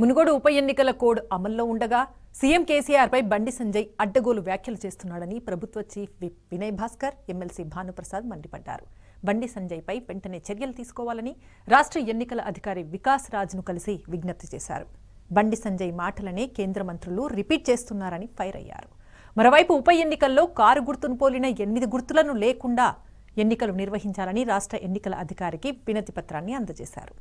మునుగోడు ఉప ఎన్నికల కోడ్ అమల్లో ఉండగా సీఎం కేసీఆర్పై బండి సంజయ్ అడ్డగోలు వ్యాఖ్యలు చేస్తున్నాడని ప్రభుత్వ chief whip Vinay Bhaskar MLC Bhanuprasad మండిపడ్డారు బండి సంజయ్పై వెంటనే చర్యలు తీసుకోవాలని రాష్ట్ర ఎన్నికల అధికారి వికాస్ రాజ్ను కలిసి విజ్ఞప్తి చేశారు బండి సంజయ్ మాటలనే కేంద్ర మంత్రులు రిపీట్ చేస్తున్నారని ఫైర్ అయ్యారు మరోవైపు ఉప ఎన్నికల్లో కారు గుర్తును పోలిన ఎనిమిది గుర్తులను లేకుండా ఎన్నికలు నిర్వహించాలని రాష్ట్ర ఎన్నికల అధికారికి వినతి పత్రాన్ని అందజేశారు